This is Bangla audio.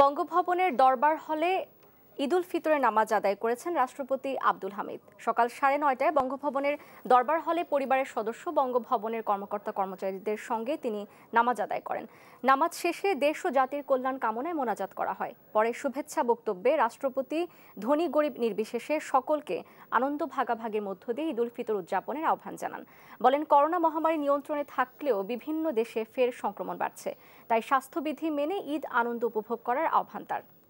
বঙ্গভবনের দরবার হলে ঈদুল ফিতরের নামাজ আদায় করেছেন রাষ্ট্রপতি আব্দুল হামিদ সকাল সাড়ে নয়টায় বঙ্গভবনের দরবার হলে পরিবারের সদস্য বঙ্গভবনের কর্মকর্তা কর্মচারীদের সঙ্গে তিনি নামাজ আদায় করেন নামাজ শেষে দেশ ও জাতির কল্যাণ কামনায় মোনাজাত করা হয় পরে শুভেচ্ছা বক্তব্যে রাষ্ট্রপতি ধনী গরিব নির্বিশেষে সকলকে আনন্দ ভাগাভাগের মধ্য দিয়ে ঈদুল ফিতর উদযাপনের আহ্বান জানান বলেন করোনা মহামারী নিয়ন্ত্রণে থাকলেও বিভিন্ন দেশে ফের সংক্রমণ বাড়ছে তাই স্বাস্থ্যবিধি মেনে ঈদ আনন্দ উপভোগ করার আহ্বান তার